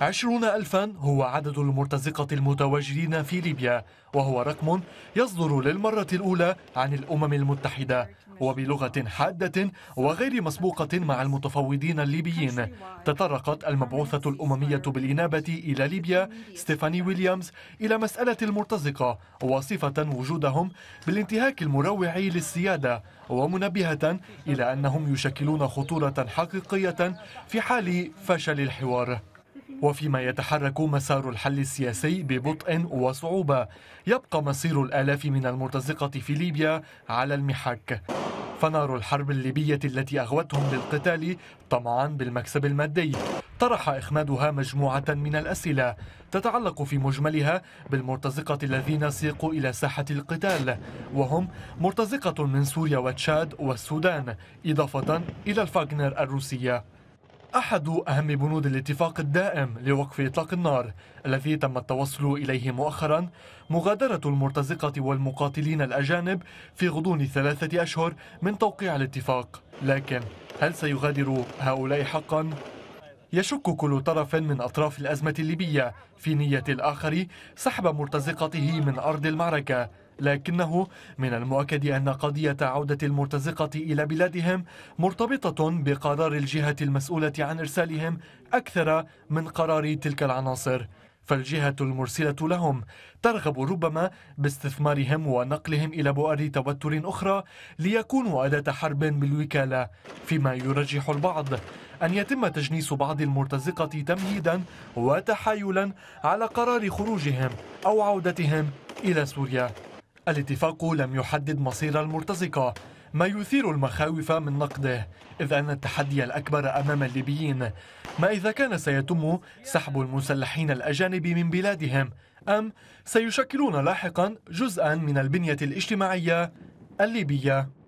عشرون ألفا هو عدد المرتزقة المتواجدين في ليبيا وهو رقم يصدر للمرة الأولى عن الأمم المتحدة وبلغة حادة وغير مسبوقة مع المتفاوضين الليبيين تطرقت المبعوثة الأممية بالإنابة إلى ليبيا ستيفاني ويليامز إلى مسألة المرتزقة واصفة وجودهم بالانتهاك المروع للسيادة ومنبهة إلى أنهم يشكلون خطورة حقيقية في حال فشل الحوار وفيما يتحرك مسار الحل السياسي ببطء وصعوبة يبقى مصير الآلاف من المرتزقة في ليبيا على المحك فنار الحرب الليبية التي أغوتهم للقتال طمعا بالمكسب المادي طرح إخمادها مجموعة من الأسئلة تتعلق في مجملها بالمرتزقة الذين سيقوا إلى ساحة القتال وهم مرتزقة من سوريا وتشاد والسودان إضافة إلى الفاغنر الروسية أحد أهم بنود الاتفاق الدائم لوقف إطلاق النار الذي تم التوصل إليه مؤخرا مغادرة المرتزقة والمقاتلين الأجانب في غضون ثلاثة أشهر من توقيع الاتفاق لكن هل سيغادر هؤلاء حقا؟ يشك كل طرف من أطراف الأزمة الليبية في نية الآخر سحب مرتزقته من أرض المعركة لكنه من المؤكد أن قضية عودة المرتزقة إلى بلادهم مرتبطة بقرار الجهة المسؤولة عن إرسالهم أكثر من قرار تلك العناصر فالجهة المرسلة لهم ترغب ربما باستثمارهم ونقلهم إلى بؤر توتر أخرى ليكونوا أداة حرب بالوكالة فيما يرجح البعض أن يتم تجنيس بعض المرتزقة تمهيدا وتحايلا على قرار خروجهم أو عودتهم إلى سوريا الاتفاق لم يحدد مصير المرتزقة ما يثير المخاوف من نقده إذ أن التحدي الأكبر أمام الليبيين ما إذا كان سيتم سحب المسلحين الأجانب من بلادهم أم سيشكلون لاحقا جزءا من البنية الاجتماعية الليبية